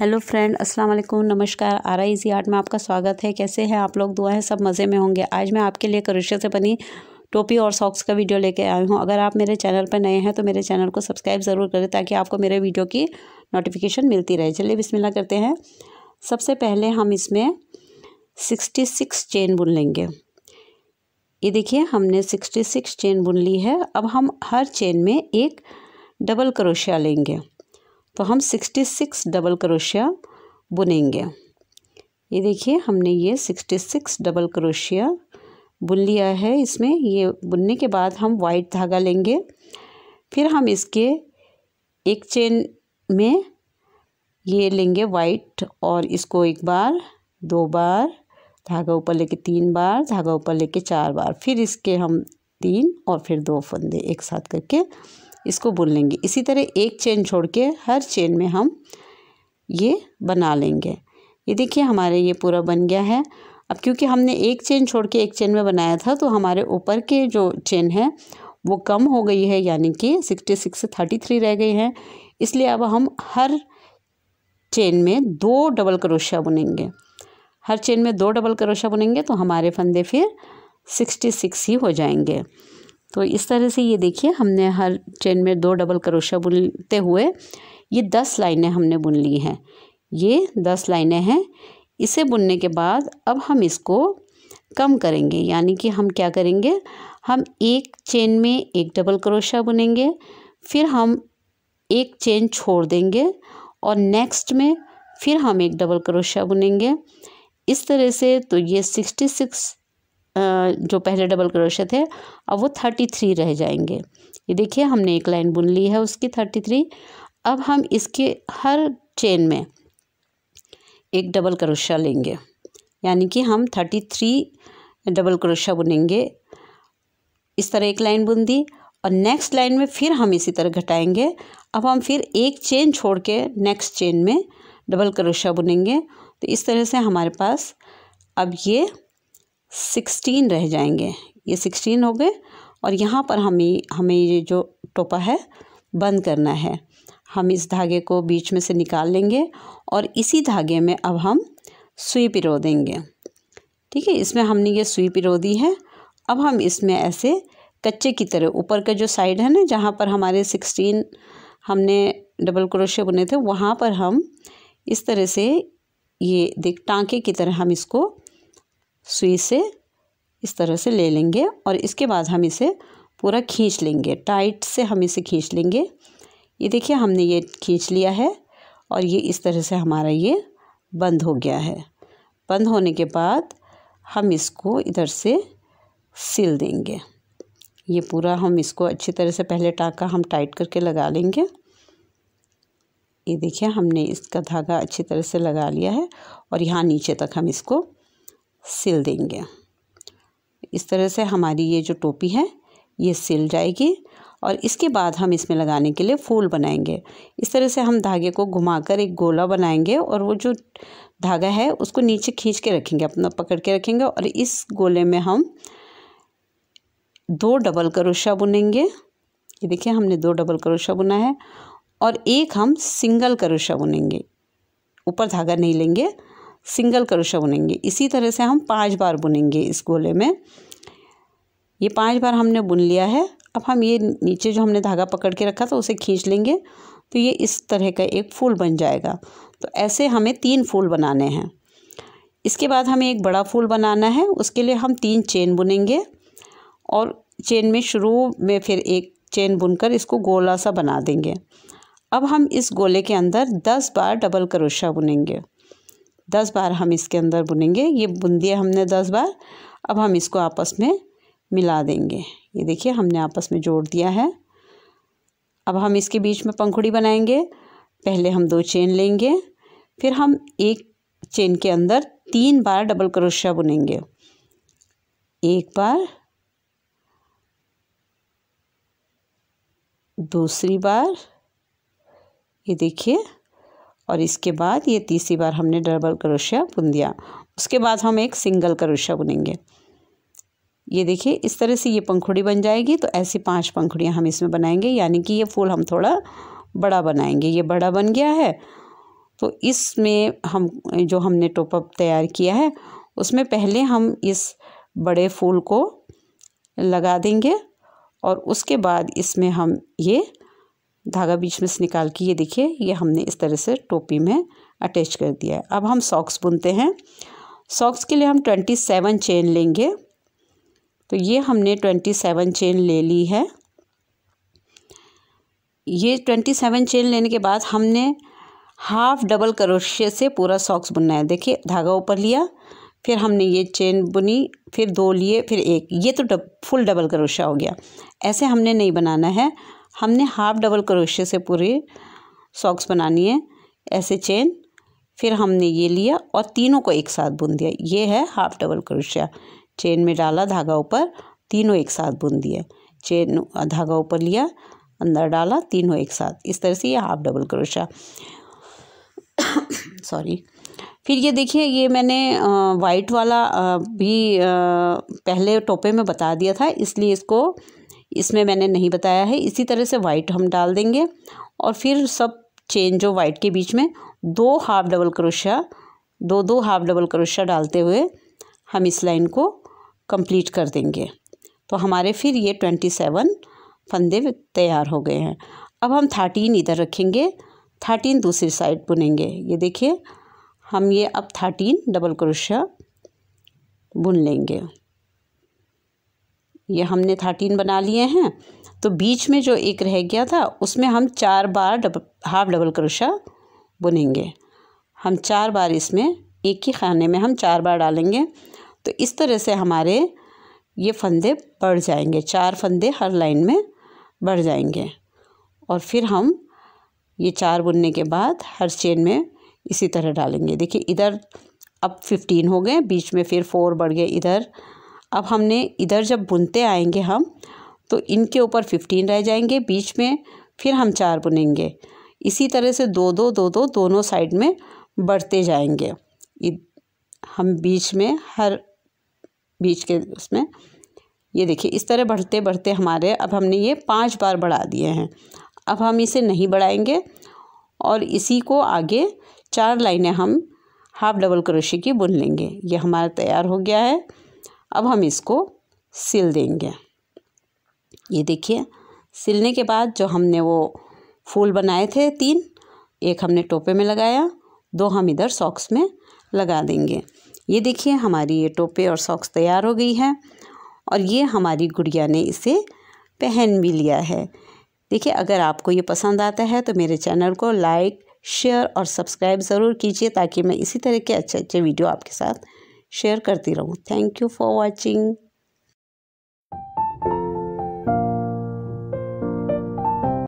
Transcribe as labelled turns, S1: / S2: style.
S1: hello friend अस्सलाम वालेकुम नमस्कार आरा इजी आर्ट में आपका स्वागत है कैसे हैं आप लोग दुआ है सब मज़े में होंगे आज मैं आपके लिए करोशिया से बनी टोपी और सॉक्स का वीडियो लेके आई हूँ अगर आप मेरे चैनल पर नए हैं तो मेरे चैनल को सब्सक्राइब ज़रूर करें ताकि आपको मेरे वीडियो की नोटिफिकेशन मिलती रहे चलिए बिस्मिल्लाह करते हैं सबसे पहले हम इसमें सिक्सटी सिक्स चेन बुन लेंगे ये देखिए हमने सिक्सटी सिक्स चेन बुन ली है अब हम हर चेन में एक डबल करोशिया लेंगे तो हम सिक्सटी सिक्स डबल क्रोशिया बुनेंगे ये देखिए हमने ये सिक्सटी सिक्स डबल क्रोशिया बुन लिया है इसमें ये बुनने के बाद हम वाइट धागा लेंगे फिर हम इसके एक चेन में ये लेंगे वाइट और इसको एक बार दो बार धागा ऊपर लेके तीन बार धागा ऊपर लेके चार बार फिर इसके हम तीन और फिर दो फंदे एक साथ करके इसको बुन लेंगे इसी तरह एक चेन छोड़ के हर चेन में हम ये बना लेंगे ये देखिए हमारे ये पूरा बन गया है अब क्योंकि हमने एक चेन छोड़ के एक चेन में बनाया था तो हमारे ऊपर के जो चेन है वो कम हो गई है यानी कि सिक्सटी सिक्स से थर्टी थ्री रह गई हैं इसलिए अब हम हर चेन में दो डबल क्रोशिया बुनेंगे हर चेन में दो डबल क्रोशिया बुनेंगे तो हमारे फंदे फिर सिक्सटी सिक्स ही हो जाएंगे तो इस तरह से ये देखिए हमने हर चेन में दो डबल करोशा बुनते हुए ये दस लाइनें हमने बुन ली हैं ये दस लाइनें हैं इसे बुनने के बाद अब हम इसको कम करेंगे यानी कि हम क्या करेंगे हम एक चेन में एक डबल करोशा बुनेंगे फिर हम एक चेन छोड़ देंगे और नेक्स्ट में फिर हम एक डबल करोशा बुनेंगे इस तरह से तो ये सिक्सटी सिक्स जो पहले डबल क्रोशे थे अब वो थर्टी थ्री रह जाएंगे ये देखिए हमने एक लाइन बुन ली है उसकी थर्टी थ्री अब हम इसके हर चेन में एक डबल क्रोशा लेंगे यानी कि हम थर्टी थ्री डबल क्रोशा बुनेंगे इस तरह एक लाइन बुन दी और नेक्स्ट लाइन में फिर हम इसी तरह घटाएंगे अब हम फिर एक चेन छोड़ के नेक्स्ट चेन में डबल क्रोशा बुनेंगे तो इस तरह से हमारे पास अब ये सिक्सटीन रह जाएंगे ये सिक्सटीन हो गए और यहाँ पर हमें हमें ये जो टोपा है बंद करना है हम इस धागे को बीच में से निकाल लेंगे और इसी धागे में अब हम सुई पिरो देंगे ठीक है इसमें हमने ये सुई पिरो दी है अब हम इसमें ऐसे कच्चे की तरह ऊपर का जो साइड है ना जहाँ पर हमारे सिक्सटीन हमने डबल क्रोशे बुने थे वहाँ पर हम इस तरह से ये देख टांके की तरह हम इसको सुई से इस तरह से ले लेंगे और इसके बाद हम इसे पूरा खींच लेंगे टाइट से हम इसे खींच लेंगे ये देखिए हमने ये खींच लिया है और ये इस तरह से हमारा ये बंद हो गया है बंद होने के बाद हम इसको इधर से सिल देंगे ये पूरा हम इसको अच्छी तरह से पहले टाका हम टाइट करके लगा लेंगे ये देखिए हमने इसका धागा अच्छी तरह से लगा लिया है और यहाँ नीचे तक हम इसको सिल देंगे इस तरह से हमारी ये जो टोपी है ये सिल जाएगी और इसके बाद हम इसमें लगाने के लिए फूल बनाएंगे इस तरह से हम धागे को घुमाकर एक गोला बनाएंगे और वो जो धागा है उसको नीचे खींच के रखेंगे अपना पकड़ के रखेंगे और इस गोले में हम दो डबल करोशा बुनेंगे ये देखिए हमने दो डबल करोशा बुना है और एक हम सिंगल करोशा बुनेंगे ऊपर धागा नहीं लेंगे सिंगल क्रोशा बुनेंगे इसी तरह से हम पांच बार बुनेंगे इस गोले में ये पांच बार हमने बुन लिया है अब हम ये नीचे जो हमने धागा पकड़ के रखा था उसे खींच लेंगे तो ये इस तरह का एक फूल बन जाएगा तो ऐसे हमें तीन फूल बनाने हैं इसके बाद हमें एक बड़ा फूल बनाना है उसके लिए हम तीन चेन बुनेंगे और चेन में शुरू में फिर एक चेन बुनकर इसको गोला सा बना देंगे अब हम इस गोले के अंदर दस बार डबल करोशा बुनेंगे दस बार हम इसके अंदर बुनेंगे ये बुन दिया हमने दस बार अब हम इसको आपस में मिला देंगे ये देखिए हमने आपस में जोड़ दिया है अब हम इसके बीच में पंखुड़ी बनाएंगे पहले हम दो चेन लेंगे फिर हम एक चेन के अंदर तीन बार डबल क्रोशिया बुनेंगे एक बार दूसरी बार ये देखिए और इसके बाद ये तीसरी बार हमने डबल करोशिया बुन दिया उसके बाद हम एक सिंगल करोशिया बुनेंगे ये देखिए इस तरह से ये पंखुड़ी बन जाएगी तो ऐसी पांच पंखुड़ियाँ हम इसमें बनाएंगे यानी कि ये फूल हम थोड़ा बड़ा बनाएंगे ये बड़ा बन गया है तो इसमें हम जो हमने टोपअप तैयार किया है उसमें पहले हम इस बड़े फूल को लगा देंगे और उसके बाद इसमें हम ये धागा बीच में से निकाल के ये देखिए ये हमने इस तरह से टोपी में अटैच कर दिया है अब हम सॉक्स बुनते हैं सॉक्स के लिए हम ट्वेंटी सेवन चेन लेंगे तो ये हमने ट्वेंटी सेवन चेन ले ली है ये ट्वेंटी सेवन चेन लेने के बाद हमने हाफ डबल करोशे से पूरा सॉक्स बुनना है देखिए धागा ऊपर लिया फिर हमने ये चेन बुनी फिर दो लिए फिर एक ये तो डब, फुल डबल करोशा हो गया ऐसे हमने नहीं बनाना है हमने हाफ डबल करोशे से पूरे सॉक्स बनानी है ऐसे चेन फिर हमने ये लिया और तीनों को एक साथ बुन दिया ये है हाफ डबल क्रोशिया चेन में डाला धागा ऊपर तीनों एक साथ बुन दिया चेन धागा ऊपर लिया अंदर डाला तीनों एक साथ इस तरह से ये हाफ डबल क्रोशिया सॉरी फिर ये देखिए ये मैंने वाइट वाला भी पहले टोपे में बता दिया था इसलिए इसको इसमें मैंने नहीं बताया है इसी तरह से वाइट हम डाल देंगे और फिर सब चेन जो वाइट के बीच में दो हाफ डबल क्रोशिया दो दो हाफ डबल क्रोशिया डालते हुए हम इस लाइन को कंप्लीट कर देंगे तो हमारे फिर ये ट्वेंटी सेवन फंदे तैयार हो गए हैं अब हम थर्टीन इधर रखेंगे थर्टीन दूसरी साइड बुनेंगे ये देखिए हम ये अब थर्टीन डबल क्रोशिया बुन लेंगे ये हमने थर्टीन बना लिए हैं तो बीच में जो एक रह गया था उसमें हम चार बार डबल हाफ डबल क्रोशा बुनेंगे हम चार बार इसमें एक ही खाने में हम चार बार डालेंगे तो इस तरह से हमारे ये फंदे बढ़ जाएंगे चार फंदे हर लाइन में बढ़ जाएंगे और फिर हम ये चार बुनने के बाद हर चेन में इसी तरह डालेंगे देखिए इधर अब फिफ्टीन हो गए बीच में फिर फोर बढ़ गए इधर अब हमने इधर जब बुनते आएंगे हम तो इनके ऊपर फिफ्टीन रह जाएंगे बीच में फिर हम चार बुनेंगे इसी तरह से दो दो दो दो दोनों साइड में बढ़ते जाएंगे हम बीच में हर बीच के उसमें ये देखिए इस तरह बढ़ते बढ़ते हमारे अब हमने ये पांच बार बढ़ा दिए हैं अब हम इसे नहीं बढ़ाएंगे और इसी को आगे चार लाइनें हम हाफ डबल क्रोशे की बुन लेंगे ये हमारा तैयार हो गया है अब हम इसको सिल देंगे ये देखिए सिलने के बाद जो हमने वो फूल बनाए थे तीन एक हमने टोपे में लगाया दो हम इधर सॉक्स में लगा देंगे ये देखिए हमारी ये टोपे और सॉक्स तैयार हो गई है और ये हमारी गुड़िया ने इसे पहन भी लिया है देखिए अगर आपको ये पसंद आता है तो मेरे चैनल को लाइक शेयर और सब्सक्राइब ज़रूर कीजिए ताकि मैं इसी तरह के अच्छे अच्छे वीडियो आपके साथ शेयर करती रहूँ थैंक यू फॉर वॉचिंग